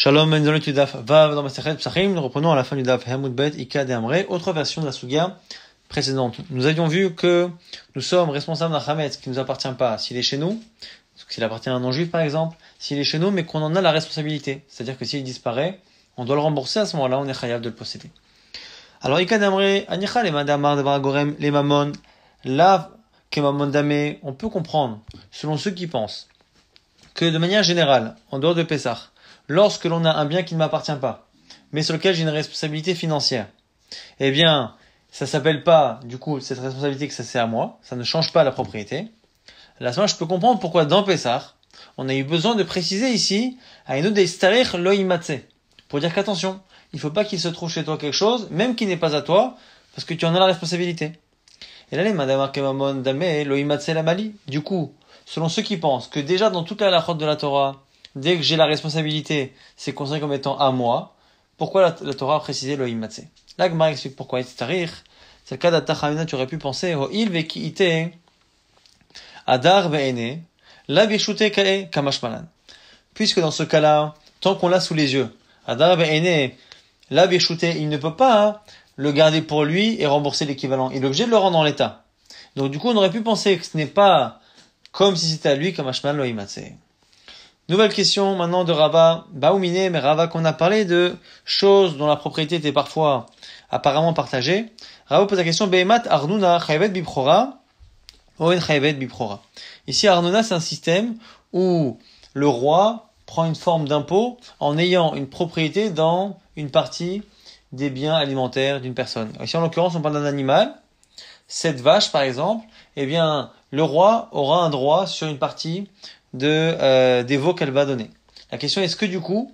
Shalom Vav dans Psachim. Nous reprenons à la fin du Daf Bet Amre, autre version de la Sugia précédente. Nous avions vu que nous sommes responsables d'un Hametz qui ne nous appartient pas s'il est chez nous, s'il appartient à un non-juif par exemple, s'il est chez nous, mais qu'on en a la responsabilité. C'est-à-dire que s'il disparaît, on doit le rembourser à ce moment-là, on est chayav de le posséder. Alors Ika Amre, Anicha les Madamar de les Lav, Kemamon Damé, on peut comprendre, selon ceux qui pensent, que de manière générale, en dehors de Pessah, lorsque l'on a un bien qui ne m'appartient pas, mais sur lequel j'ai une responsabilité financière, eh bien, ça s'appelle pas, du coup, cette responsabilité que ça sert à moi, ça ne change pas la propriété. Là, ça je peux comprendre pourquoi dans Pessar, on a eu besoin de préciser ici, à une starir loïmatse, pour dire qu'attention, il faut pas qu'il se trouve chez toi quelque chose, même qui n'est pas à toi, parce que tu en as la responsabilité. Et là, les madame d'amé Dame, loïmatse la Mali. Du coup, selon ceux qui pensent que déjà dans toute la Lachote de la Torah, dès que j'ai la responsabilité, c'est considéré comme étant à moi. Pourquoi la, Torah a précisé le imatse Là, gemara explique pourquoi c'est C'est le cas d'Atachamina, tu aurais pu penser il vekiite adar ve'ene la bishute ka'e kamashmalan. Puisque dans ce cas-là, tant qu'on l'a sous les yeux, adar ve'ene la il ne peut pas le garder pour lui et rembourser l'équivalent. Il est obligé de le rendre en l'état. Donc du coup, on aurait pu penser que ce n'est pas comme si c'était à lui kamashmalan lo imatse. Nouvelle question maintenant de Rava Baoumine, mais Rava qu'on a parlé de choses dont la propriété était parfois apparemment partagée. Rava pose la question Behemat Arnuna Chayvet Biprora Oen Biprora. Ici Arnuna c'est un système où le roi prend une forme d'impôt en ayant une propriété dans une partie des biens alimentaires d'une personne. Ici en l'occurrence on parle d'un animal, cette vache par exemple, eh bien le roi aura un droit sur une partie de, euh, des veaux qu'elle va donner. La question est, ce que du coup,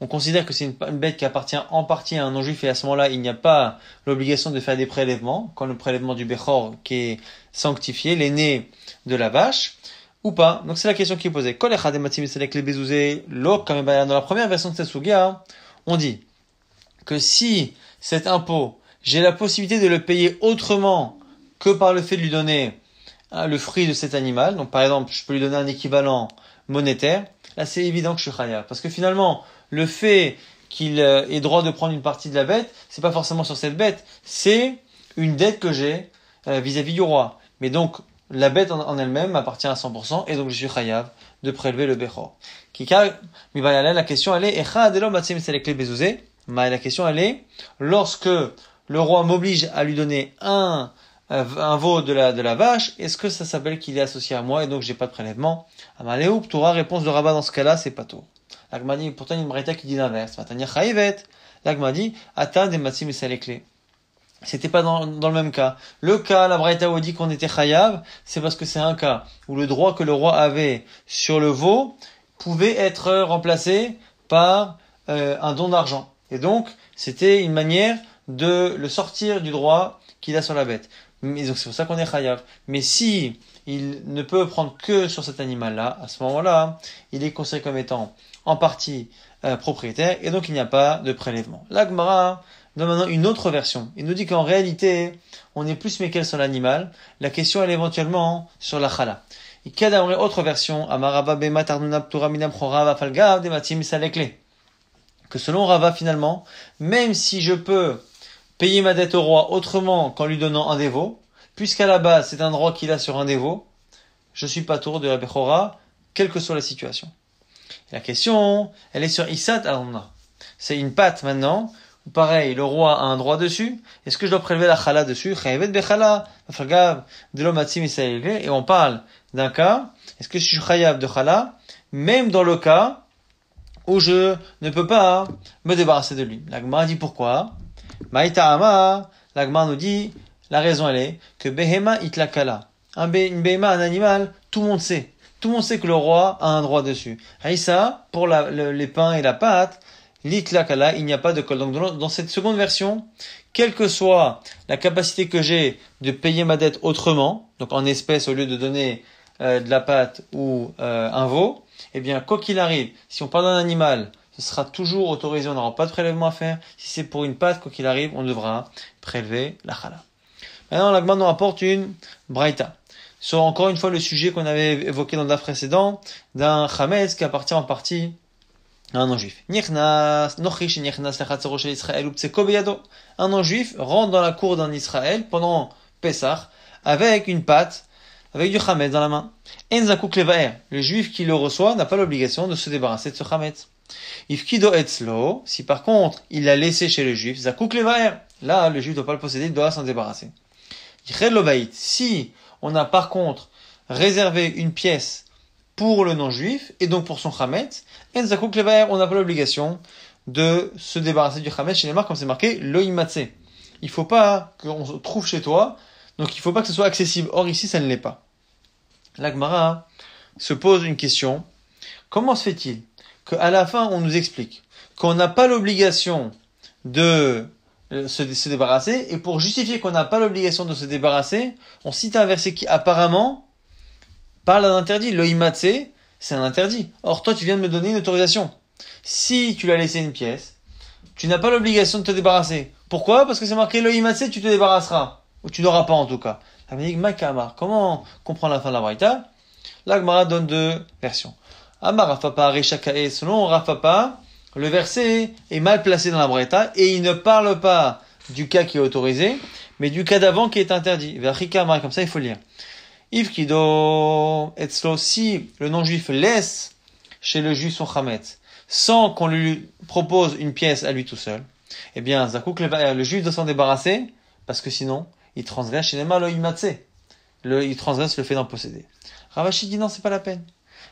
on considère que c'est une, bête qui appartient en partie à un non-juif et à ce moment-là, il n'y a pas l'obligation de faire des prélèvements, quand le prélèvement du Bechor qui est sanctifié, l'aîné de la vache, ou pas Donc c'est la question qui est posée. Dans la première version de cette suga, on dit que si cet impôt, j'ai la possibilité de le payer autrement que par le fait de lui donner Hein, le fruit de cet animal. Donc par exemple, je peux lui donner un équivalent monétaire. Là, c'est évident que je suis khaya. Parce que finalement, le fait qu'il euh, ait droit de prendre une partie de la bête, c'est pas forcément sur cette bête, c'est une dette que j'ai euh, vis-à-vis du roi. Mais donc, la bête en, elle-même appartient à 100%, et donc je suis chayav de prélever le béro Kika, bah, la question elle est, la question elle est, lorsque le roi m'oblige à lui donner un euh, un veau de la, de la vache, est-ce que ça s'appelle qu'il est associé à moi et donc j'ai pas de prélèvement Amaléou, ah ben, Ptoura, réponse de Rabat dans ce cas-là, c'est pas tout Lagmadi, pourtant il y a une braïta qui dit l'inverse. Matanir Chaïvet. L'agma dit, atteint des matzim et les clés. C'était pas dans, dans, le même cas. Le cas, la braïta où dit qu'on était chayav, c'est parce que c'est un cas où le droit que le roi avait sur le veau pouvait être remplacé par euh, un don d'argent. Et donc, c'était une manière de le sortir du droit qu'il a sur la bête. Mais donc c'est pour ça qu'on est chayav. Mais si il ne peut prendre que sur cet animal-là, à ce moment-là, il est considéré comme étant en partie euh, propriétaire et donc il n'y a pas de prélèvement. L'Agmara donne maintenant une autre version. Il nous dit qu'en réalité, on est plus mécale sur l'animal. La question est éventuellement sur la khala Et autre version, Que selon Rava finalement, même si je peux payer ma dette au roi autrement qu'en lui donnant un dévot, puisqu'à la base c'est un droit qu'il a sur un dévot, je suis pas tour de la Bechora, quelle que soit la situation. la question, elle est sur Issat C'est une patte maintenant, Ou pareil, le roi a un droit dessus, est-ce que je dois prélever la chala dessus Et on parle d'un cas, est-ce que je suis chayav de chala, même dans le cas où je ne peux pas me débarrasser de lui. La dit pourquoi Maïta'ama, l'agma nous dit, la raison elle est que Behema itlakala. Un une Behema, un animal, tout le monde sait. Tout le monde sait que le roi a un droit dessus. Aïssa, pour les pains et la pâte, l'itlakala, il n'y a pas de col. Donc dans, cette seconde version, quelle que soit la capacité que j'ai de payer ma dette autrement, donc en espèces au lieu de donner euh, de la pâte ou euh, un veau, eh bien, quoi qu'il arrive, si on parle d'un animal, ce sera toujours autorisé, on n'aura pas de prélèvement à faire. Si c'est pour une pâte, quoi qu'il arrive, on devra prélever la chala. Maintenant, la nous apporte une braïta. Sur encore une fois le sujet qu'on avait évoqué dans le précédent, d'un chametz qui appartient en partie à un non-juif. Un non-juif rentre dans la cour d'un Israël pendant pesach avec une pâte, avec du chametz dans la main. Le juif qui le reçoit n'a pas l'obligation de se débarrasser de ce chametz. Ifkido etzlo, si par contre il l'a laissé chez le juif, zakouk là le juif ne doit pas le posséder, il doit s'en débarrasser. si on a par contre réservé une pièce pour le non-juif et donc pour son khamet et zakouk on n'a pas l'obligation de se débarrasser du khamet chez les marques, comme c'est marqué loimatse. Il faut pas qu'on se trouve chez toi, donc il faut pas que ce soit accessible. Or ici, ça ne l'est pas. L'Agmara se pose une question. Comment se fait-il qu'à la fin, on nous explique qu'on n'a pas l'obligation de euh, se, débarrasser, et pour justifier qu'on n'a pas l'obligation de se débarrasser, on cite un verset qui apparemment parle d'un interdit. L'oimatse, c'est un interdit. Or, toi, tu viens de me donner une autorisation. Si tu l'as laissé une pièce, tu n'as pas l'obligation de te débarrasser. Pourquoi Parce que c'est marqué l'oimatse, tu te débarrasseras. Ou tu n'auras pas en tout cas. Comment comprendre la fin de la La L'Agmara donne deux versions. Amar Rafapa selon Rafapa, le verset est mal placé dans la Breta et il ne parle pas du cas qui est autorisé, mais du cas d'avant qui est interdit. comme ça il faut lire. If Kido Etzlo, si le non-juif laisse chez le juif son khamet sans qu'on lui propose une pièce à lui tout seul, eh bien, Zakouk, euh, le juif doit s'en débarrasser, parce que sinon, il transgresse chez le il transgresse le fait d'en posséder. Ravashi dit non, c'est pas la peine.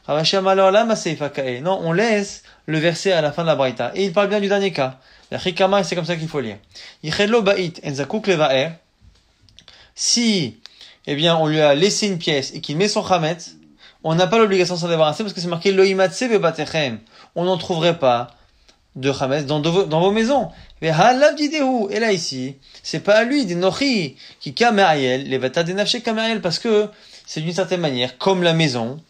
Non, on laisse le verset à la fin de la braïta. Et il parle bien du dernier cas. La chikama, c'est comme ça qu'il faut lire. Er. Si, eh bien, on lui a laissé une pièce et qu'il met son chamet, on n'a pas l'obligation de s'en débarrasser parce que c'est marqué lo'imatse On n'en trouverait pas de Hametz dans, vos maisons. Et là ici, c'est pas à lui, des Nochi, qui kamayel les parce que c'est d'une certaine manière comme la maison,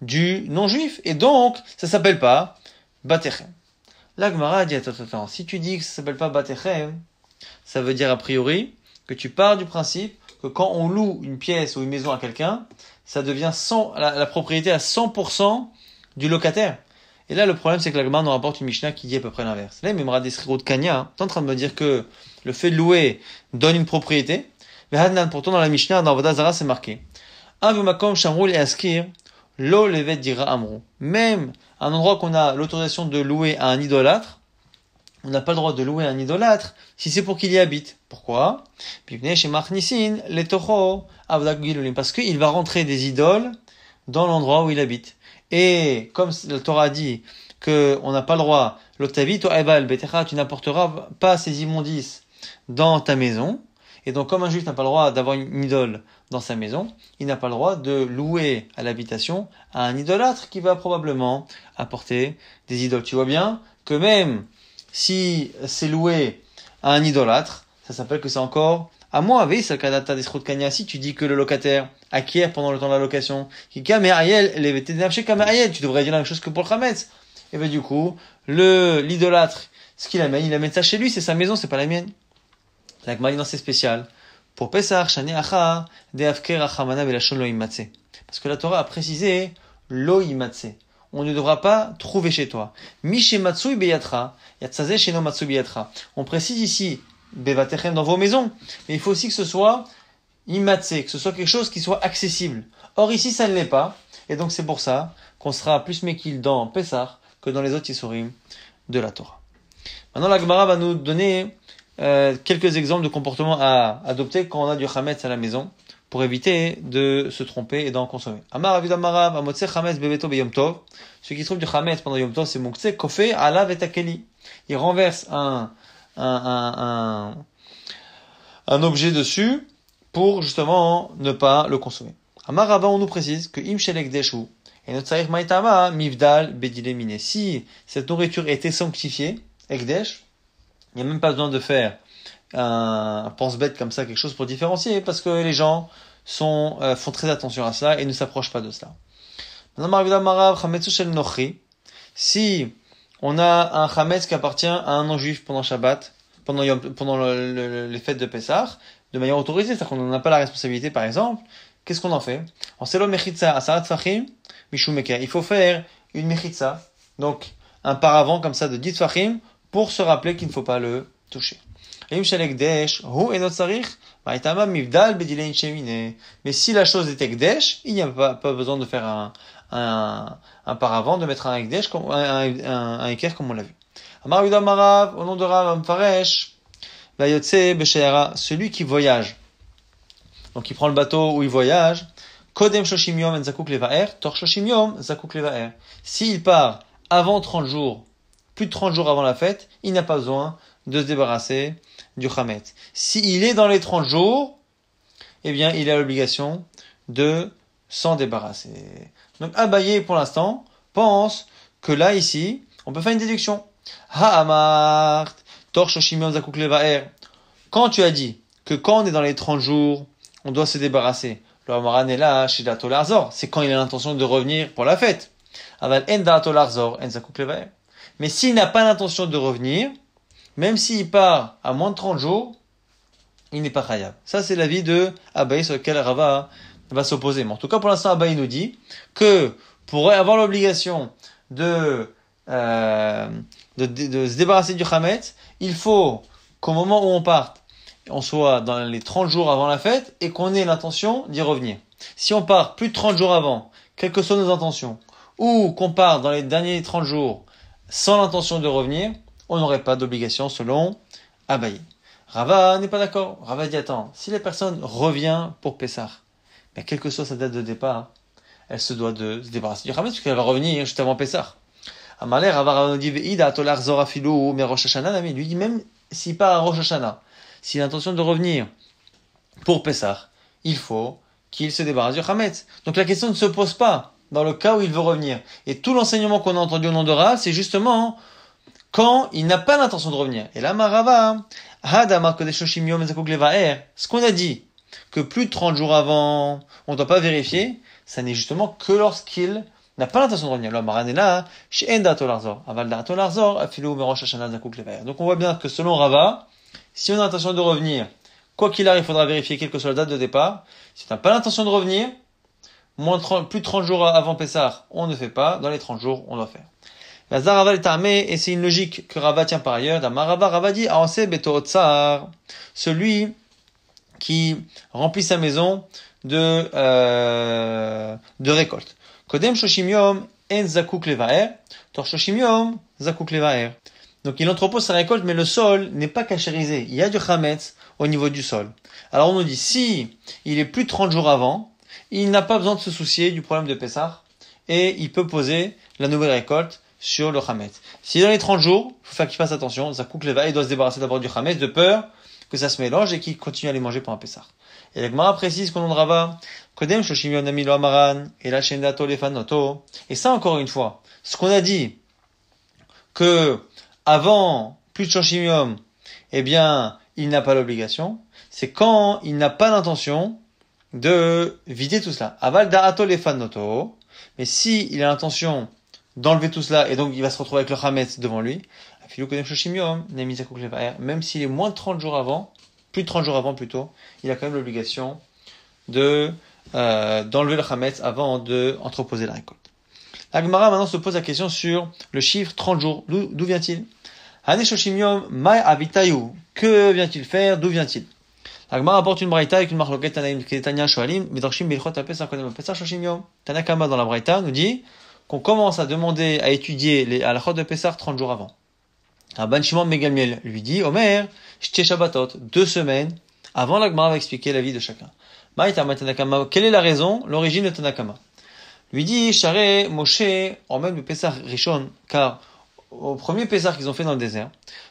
du non-juif. Et donc, ça s'appelle pas Batechem. gemara dit, attends, attends, si tu dis que ça s'appelle pas Batechem, ça veut dire a priori que tu pars du principe que quand on loue une pièce ou une maison à quelqu'un, ça devient 100, la, propriété à 100% du locataire. Et là, le problème, c'est que gemara nous rapporte une Mishnah qui dit à peu près l'inverse. Là, il m'aimera de Kanya, t'es en train de me dire que le fait de louer donne une propriété. Mais pourtant, dans la Mishnah, dans Vodazara, c'est marqué. L'eau dira Amro. Même un endroit qu'on a l'autorisation de louer à un idolâtre, on n'a pas le droit de louer à un idolâtre si c'est pour qu'il y habite. Pourquoi Puis chez Parce qu'il va rentrer des idoles dans l'endroit où il habite. Et comme la Torah dit qu'on n'a pas le droit, toi Ebal tu n'apporteras pas ces immondices dans ta maison. Et donc comme un juif n'a pas le droit d'avoir une idole dans sa maison, il n'a pas le droit de louer à l'habitation à un idolâtre qui va probablement apporter des idoles. Tu vois bien que même si c'est loué à un idolâtre, ça s'appelle que c'est encore à moi, oui, ça kadata des kanya, si tu dis que le locataire acquiert pendant le temps de la location, qui Ariel, les tu devrais dire la même chose que pour le Et ben, du coup, le, l'idolâtre, ce qu'il amène, il amène ça chez lui, c'est sa maison, c'est pas la mienne. La dit c'est spécial. Pour Pesach, Shane Acha, Deafker Achamana Lo imatsé. Parce que la Torah a précisé imatsé. On ne devra pas trouver chez toi. Matsui Beyatra, Yatsaze Sheno Matsui Beyatra. On précise ici Bevatechem dans vos maisons, mais il faut aussi que ce soit Imatse, que ce soit quelque chose qui soit accessible. Or ici, ça ne l'est pas. Et donc c'est pour ça qu'on sera plus méquille dans Pesach que dans les autres Yisurim de la Torah. Maintenant, la Gemara va nous donner euh, quelques exemples de comportements à adopter quand on a du Hametz à la maison pour éviter de se tromper et d'en consommer. Amar amarav amotse chametz bebeto beyom qui trouve du chametz pendant yom tov, c'est moktse kofé alav et akeli. Il renverse un, un, un, un, objet dessus pour justement ne pas le consommer. Amar Abba, on nous précise que im deshu et notre maitama mivdal bedile Si cette nourriture était sanctifiée, ekdesh, il n'y a même pas besoin de faire un pense-bête comme ça, quelque chose pour différencier, parce que les gens euh, font très attention à ça et ne s'approchent pas de cela. Si on a un chametz qui appartient à un non-juif pendant Shabbat, pendant, les fêtes de Pessah, de manière autorisée, c'est-à-dire qu'on n'en a pas la responsabilité par exemple, qu'est-ce qu'on en fait Il faut faire une mechitza, donc un paravent comme ça de 10 tfachim pour se rappeler qu'il ne faut pas le toucher. Bah, Mais si la chose était k'desh, il n'y a pas, besoin de faire un, un, paravent, de mettre un équerre un, un, comme on l'a vu. au nom de bah, celui qui voyage. Donc il prend le bateau ou il voyage. S'il part avant 30 jours plus de 30 jours avant la fête, il n'a pas besoin de se débarrasser du Hamet. S'il est dans les 30 jours, eh bien, il a l'obligation de s'en débarrasser. Donc, Abaye, pour l'instant, pense que là, ici, on peut faire une déduction. Ha'amart, er. Quand tu as dit que quand on est dans les 30 jours, on doit se débarrasser. Le Hamaran est là, chez C'est quand il a l'intention de revenir pour la fête. Aval en mais s'il n'a pas l'intention de revenir, même s'il part à moins de 30 jours, il n'est pas khayab. Ça, c'est l'avis de Abaï sur lequel Rava va s'opposer. Mais en tout cas, pour l'instant, Abaï nous dit que pour avoir l'obligation euh, de, de, se débarrasser du Khamet, il faut qu'au moment où on parte, on soit dans les 30 jours avant la fête et qu'on ait l'intention d'y revenir. Si on part plus de 30 jours avant, quelles que soient nos intentions, ou qu'on part dans les derniers 30 jours sans l'intention de revenir, on n'aurait pas d'obligation selon Abaye. Rava n'est pas d'accord. Rava dit attends, si la personne revient pour Pessah, mais ben, quelle que soit sa date de départ, elle se doit de se débarrasser du puisqu'elle qu'elle va revenir juste avant Pessah. Amalé Rava dit Ida Tolar mais Rosh lui dit même si pas à Rosh Hashanah, si l'intention de revenir pour Pessah, il faut qu'il se débarrasse du Donc la question ne se pose pas dans le cas où il veut revenir. Et tout l'enseignement qu'on a entendu au nom de Rava, c'est justement quand il n'a pas l'intention de revenir. Et là, Marava, er, ce qu'on a dit, que plus de 30 jours avant, on ne doit pas vérifier, ça n'est justement que lorsqu'il n'a pas l'intention de revenir. Donc on voit bien que selon Rava, si on a l'intention de revenir, quoi qu'il arrive, il faudra vérifier quelle que soit la date de départ. Si tu n'as pas l'intention de revenir, moins plus de jours avant Pessah, on ne fait pas. Dans les 30 jours, on doit faire. La est armée, et c'est une logique que Rava tient par ailleurs. Damarava, Rava dit, celui qui remplit sa maison de, euh, de récolte. En Tor Donc il entrepose sa récolte, mais le sol n'est pas cachérisé. Il y a du Khametz au niveau du sol. Alors on nous dit, si il est plus de 30 jours avant, il n'a pas besoin de se soucier du problème de Pessah et il peut poser la nouvelle récolte sur le Hamet. Si dans les 30 jours, il faut faire qu'il fasse attention, Ça les va, il doit se débarrasser d'abord du Hamet de peur que ça se mélange et qu'il continue à les manger pendant Pessah. Et le précise qu'on en et Et ça encore une fois, ce qu'on a dit, que avant plus de Shoshimium, eh bien, il n'a pas l'obligation, c'est quand il n'a pas l'intention de vider tout cela. Aval da'ato lefanoto. Mais si il a l'intention d'enlever tout cela et donc il va se retrouver avec le hametz devant lui, même s'il est moins de 30 jours avant, plus de 30 jours avant plutôt, il a quand même l'obligation de euh, d'enlever le hametz avant de entreposer la récolte. Agmara maintenant se pose la question sur le chiffre 30 jours. D'où vient-il Que vient-il faire D'où vient-il L'agma apporte une braïta avec une marloquet Tanaim Ketania Shoalim, Midrashim Bilchot Apesach Kodem Apesach Shoshim Yom. Tanakama dans la braïta nous dit qu'on commence à demander, à étudier les halachot de Pessah 30 jours avant. Rabban Shimon Megamiel lui dit, Omer, t'ai Shabbatot, deux semaines avant l'agma va expliquer la vie de chacun. Maïtama Tanakama, quelle est la raison, l'origine de Tanakama Lui dit, charé, Moshe emmène le Pessah Rishon, car au premier Pessah qu'ils ont fait dans le désert,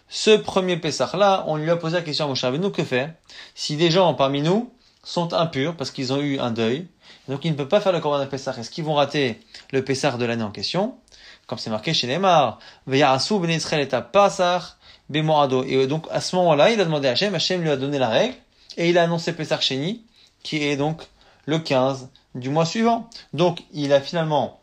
ce premier Pessah-là, on lui a posé la question à Moshe nous, que faire si des gens parmi nous sont impurs parce qu'ils ont eu un deuil, donc ils ne peuvent pas faire le commandement de Pessah, est-ce qu'ils vont rater le Pessah de l'année en question Comme c'est marqué chez Neymar, Ve'yarasu ben et Bemorado. Et euh, donc à ce moment-là, il a demandé à Hachem, Hachem lui a donné la règle, et il a annoncé Pessah Sheni, qui est donc le 15 du mois suivant. Donc il a finalement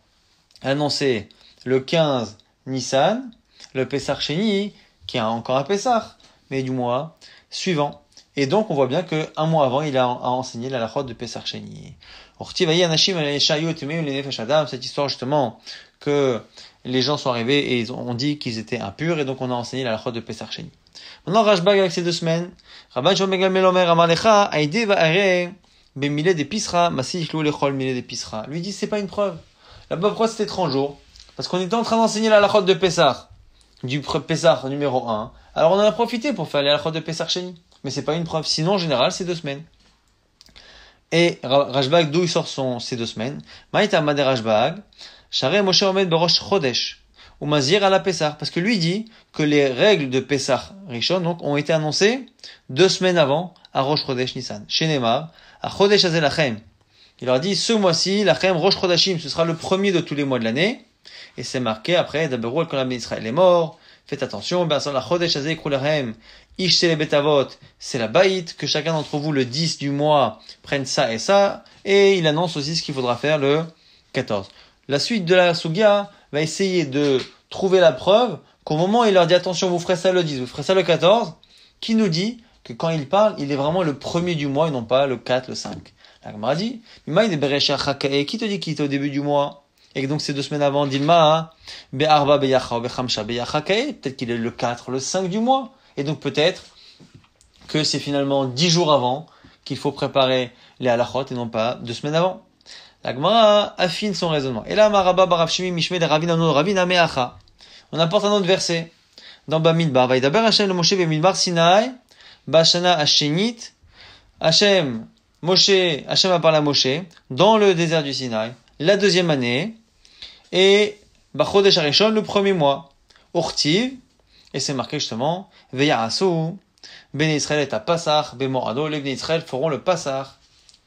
annoncé le 15 Nissan, le Pessar Chéni, qui a encore un Pessar, mais du mois suivant. Et donc, on voit bien que un mois avant, il a, enseigné la lachot de Pessar Chéni. Cette histoire, justement, que les gens sont arrivés et ils ont dit qu'ils étaient impurs, et donc on a enseigné la lachot de Pessar Chéni. Maintenant, Rajbag, avec ces deux semaines, Rabban Shomegal Melomer Amalecha, Aide va Bemile de Pisra, Masih Lou Pisra. Lui dit, c'est pas une preuve. La preuve, c'était 30 jours. Parce qu'on était en train d'enseigner la lachote de Pessah, du Pessah numéro 1. Alors on en a profité pour faire la lachote de Pessah Cheni. Mais c'est pas une preuve. Sinon, en général, c'est deux semaines. Et Rajbag, d'où il sort son, ces deux semaines Maïta mader Rajbag, Share Moshe Omed Barosh Chodesh, ou Mazir à la Parce que lui dit que les règles de Pessah Rishon donc, ont été annoncées deux semaines avant à Rosh Chodesh Nissan. Chez à Chodesh Azelachem. Il leur dit ce mois-ci, Lachem Rosh Chodashim, ce sera le premier de tous les mois de l'année. Et c'est marqué après, quand quand Israël est mort, faites attention, ben, c'est la baït, que chacun d'entre vous le 10 du mois prenne ça et ça, et il annonce aussi ce qu'il faudra faire le 14. La suite de la Sugia va essayer de trouver la preuve qu'au moment où il leur dit attention, vous ferez ça le 10, vous ferez ça le 14, qui nous dit que quand il parle, il est vraiment le premier du mois et non pas le 4, le 5. La dit, qui te dit qu'il était au début du mois et donc ces deux semaines avant, Dilma, hein. Be'arba, Be'yacha, Be'chamsha, peut-être qu'il est le 4, le 5 du mois. Et donc peut-être que c'est finalement 10 jours avant qu'il faut préparer les halachot et non pas deux semaines avant. La L'agma affine son raisonnement. Et là, Maraba, Barabshimi, Mishme, de Ravinano, Ravina, Me'acha. On apporte un autre verset. Dans Bamidbar, Vaïdaber Hashem, le Moshe, Bamidbar, Sinai, Bashana, ashenit, Hashem, Moshe, Hashem a parlé à Moshe, dans le désert du Sinaï, la deuxième année, et Bachodesh Arishon, le premier mois. Ortiv, et c'est marqué justement, Veyarasu, Ben Israël est à Passar, Bemorado, les Ben Israël feront le Passar,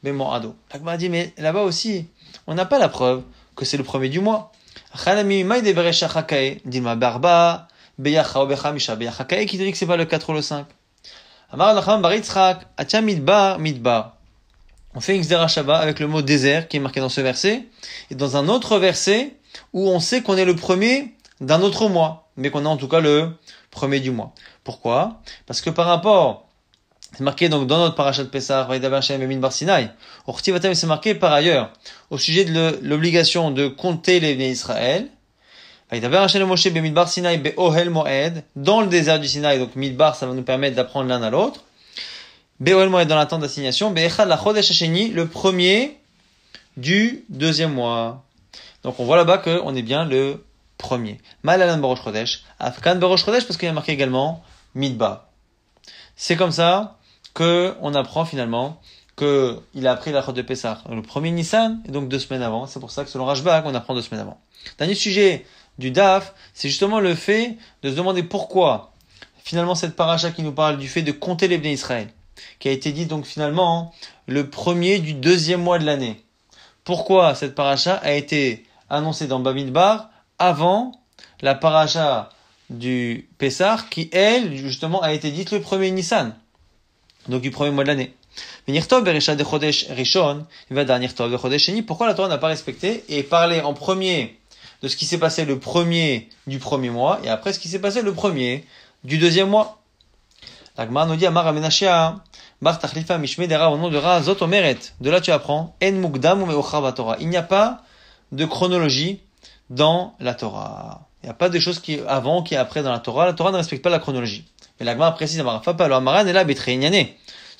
Bemorado. L'Akbar dit, mais là-bas aussi, on n'a pas la preuve que c'est le premier du mois. Chanami, Maïde de Dilma Barba, Beyacha Obechamisha, Beyachakae, qui dirait que c'est pas le 4 ou le 5. Amar Lacham Baritzrak, Atia Midbar, Midbar. On fait une Xderashaba avec le mot désert qui est marqué dans ce verset. Et dans un autre verset, où on sait qu'on est le premier d'un autre mois, mais qu'on est en tout cas le premier du mois. Pourquoi Parce que par rapport, c'est marqué donc dans notre parachat de Pessah, c'est marqué par ailleurs au sujet de l'obligation de compter les Be'ohel Moed" Dans le désert du Sinaï, donc Midbar, ça va nous permettre d'apprendre l'un à l'autre. Be'ohel Moed dans l'attente d'assignation. Be'echad la Chodesh le premier du deuxième mois. Donc on voit là-bas qu'on est bien le premier. Malalan Barosh Chodesh, Afkan Barosh Chodesh, parce qu'il y a marqué également Midba. C'est comme ça que apprend finalement qu'il a appris la de Pessah le premier Nissan, et donc deux semaines avant. C'est pour ça que selon Rajbak, on apprend deux semaines avant. Dernier sujet du DAF, c'est justement le fait de se demander pourquoi finalement cette paracha qui nous parle du fait de compter les bénis Israël, qui a été dit donc finalement le premier du deuxième mois de l'année. Pourquoi cette paracha a été annoncé dans Bamidbar avant la paracha du Pessar qui, elle, justement, a été dite le premier Nissan, donc du premier mois de l'année. Pourquoi la Torah n'a pas respecté et parlé en premier de ce qui s'est passé le premier du premier mois et après ce qui s'est passé le premier du deuxième mois L'Agmar nous dit Amar Amenashia, Bar Tachlifa Mishmedera au nom de Zot Omeret. De là tu apprends En Mugdam ou Torah. Il n'y a pas de chronologie dans la Torah. Il n'y a pas de choses qui avant, qui après dans la Torah. La Torah ne respecte pas la chronologie. Mais la la précise là Ce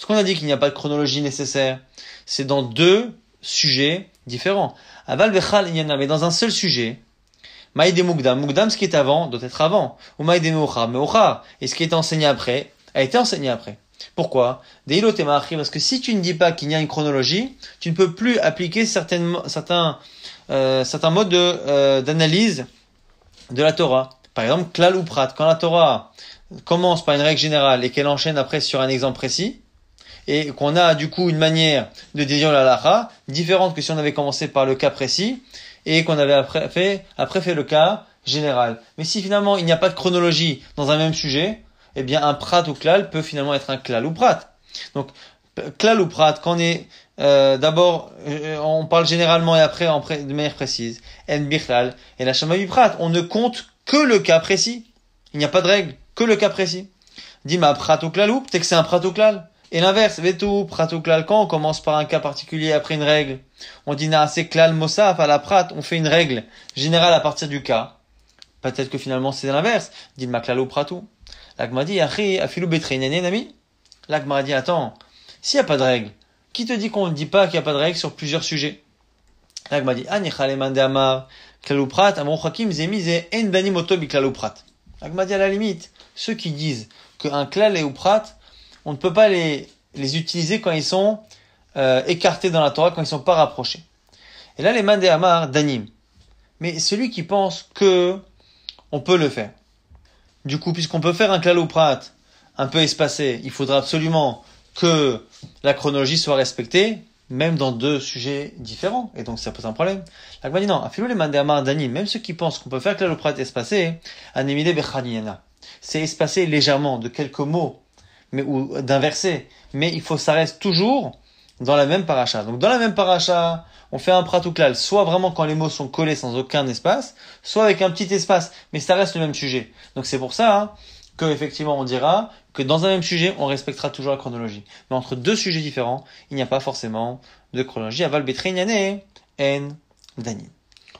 qu'on a dit qu'il n'y a pas de chronologie nécessaire, c'est dans deux sujets différents. Aval mais dans un seul sujet. Maïde ce qui est avant, doit être avant. Ou Et ce qui est enseigné après, a été enseigné après. Pourquoi Parce que si tu ne dis pas qu'il n'y a une chronologie, tu ne peux plus appliquer certaines, certains euh, c'est un mode euh, d'analyse de, la Torah. Par exemple, klal ou prat. Quand la Torah commence par une règle générale et qu'elle enchaîne après sur un exemple précis, et qu'on a du coup une manière de déduire la lara différente que si on avait commencé par le cas précis et qu'on avait après fait, après fait le cas général. Mais si finalement il n'y a pas de chronologie dans un même sujet, eh bien un prat ou klal peut finalement être un klal ou prat. Donc klal ou prat, quand on est euh, d'abord, euh, on parle généralement et après de manière précise. En birlal et la prate. On ne compte que le cas précis. Il n'y a pas de règle, que le cas précis. Dima prato klalou peut-être que c'est un prato-klal Et l'inverse, veto pratoklal quand on commence par un cas particulier après une règle. On dit na c'est klal mosaf à la prat. On fait une règle générale à partir du cas. Peut-être que finalement c'est l'inverse. Dima klalou pratou. L'agma dit achi ah, nami. L'agma dit attends, s'il n'y a pas de règle, qui te dit qu'on ne dit pas qu'il n'y a pas de règles sur plusieurs sujets Là, m'a dit, Klaluprat, Amon Chakim, Klaluprat. m'a dit, à la limite, ceux qui disent qu'un Klal et on ne peut pas les, les utiliser quand ils sont euh, écartés dans la Torah, quand ils ne sont pas rapprochés. Et là, les Mandé Amar, Danim. Mais celui qui pense que on peut le faire. Du coup, puisqu'on peut faire un Klaluprat un peu espacé, il faudra absolument que la chronologie soit respectée, même dans deux sujets différents. Et donc, ça pose un problème. La dit non, les même ceux qui pensent qu'on peut faire que l'aloprat espacé, Anemide Bechaniana. C'est espacé légèrement de quelques mots, mais, ou d'un verset. Mais il faut, ça reste toujours dans la même paracha. Donc, dans la même paracha, on fait un pratouklal, soit vraiment quand les mots sont collés sans aucun espace, soit avec un petit espace, mais ça reste le même sujet. Donc, c'est pour ça, qu'effectivement, que effectivement on dira que dans un même sujet, on respectera toujours la chronologie. Mais entre deux sujets différents, il n'y a pas forcément de chronologie. Aval Betreignane, En,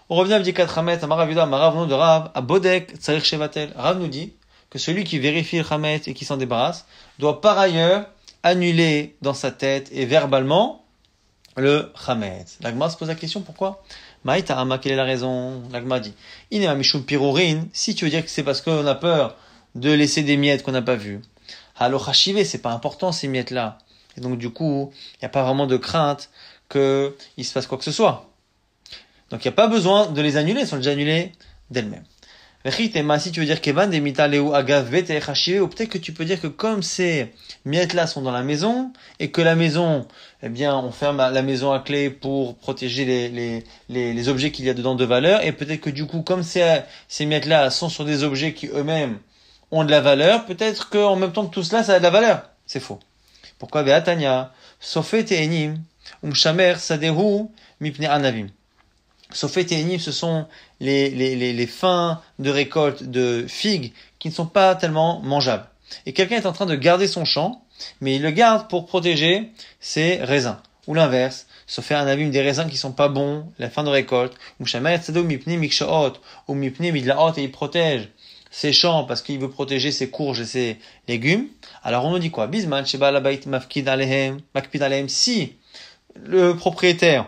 On revient à Bdikat Hamet, à Maravuda, Maravno de Rav, à Bodek, Tsarir Shevatel. Rav nous dit que celui qui vérifie le Hamet et qui s'en débarrasse doit par ailleurs annuler dans sa tête et verbalement le Hamet. L'Agma se pose la question pourquoi Maïta Hama, quelle est la raison L'Agma dit Inema Mishum si tu veux dire que c'est parce qu'on a peur de laisser des miettes qu'on n'a pas vues alors hachivé, c'est pas important ces miettes-là. Et donc du coup, il n'y a pas vraiment de crainte qu'il se passe quoi que ce soit. Donc il n'y a pas besoin de les annuler, elles sont déjà annulées d'elles-mêmes. Si tu veux dire Kevan, Demita, Agav, ou peut-être que tu peux dire que comme ces miettes-là sont dans la maison, et que la maison, eh bien, on ferme la maison à clé pour protéger les, objets qu'il y a dedans de valeur, et peut-être que du coup, comme ces miettes-là sont sur des objets qui eux-mêmes ont de la valeur, peut-être qu'en même temps que tout cela, ça a de la valeur. C'est faux. Pourquoi Beatania Sofet et Enim, Umshamer, Sadehu, Mipne Anavim. Sofet et Enim, ce sont les, les, les, fins de récolte de figues qui ne sont pas tellement mangeables. Et quelqu'un est en train de garder son champ, mais il le garde pour protéger ses raisins. Ou l'inverse, Sofet Anavim des raisins qui sont pas bons, la fin de récolte, ou mipne mikshaot, ou mipne midlaot, et il protège ses champs parce qu'il veut protéger ses courges et ses légumes. Alors on nous dit quoi Bisman Si le propriétaire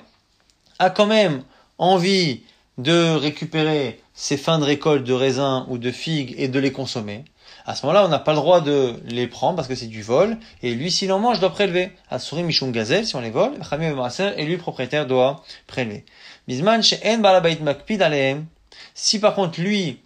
a quand même envie de récupérer ses fins de récolte de raisins ou de figues et de les consommer, à ce moment-là, on n'a pas le droit de les prendre parce que c'est du vol. Et lui, s'il en mange, doit prélever. Asuri Gazelle, si on les vole, et lui, le propriétaire, doit prélever. Bisman Si par contre, lui,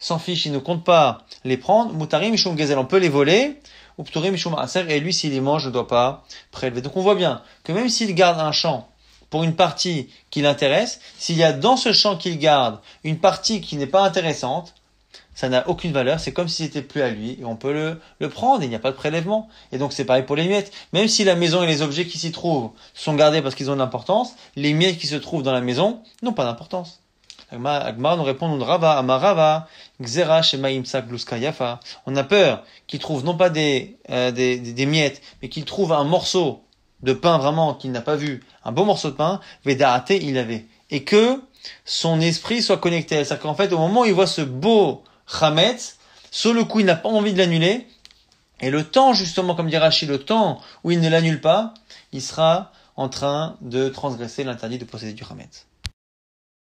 s'en fiche, il ne compte pas les prendre. Moutarim Mishum on peut les voler. Ou et lui, s'il les mange, ne doit pas prélever. Donc on voit bien que même s'il garde un champ pour une partie qui l'intéresse, s'il y a dans ce champ qu'il garde une partie qui n'est pas intéressante, ça n'a aucune valeur, c'est comme si c'était plus à lui, et on peut le, le prendre, il n'y a pas de prélèvement. Et donc c'est pareil pour les miettes. Même si la maison et les objets qui s'y trouvent sont gardés parce qu'ils ont de l'importance, les miettes qui se trouvent dans la maison n'ont pas d'importance répond, On a peur qu'il trouve non pas euh, des, des, miettes, mais qu'il trouve un morceau de pain vraiment qu'il n'a pas vu, un beau morceau de pain, Vedaate, il avait. Et que son esprit soit connecté. C'est-à-dire qu'en fait, au moment où il voit ce beau Hametz, sur le coup, il n'a pas envie de l'annuler. Et le temps, justement, comme dit Rachid, le temps où il ne l'annule pas, il sera en train de transgresser l'interdit de posséder du Hametz.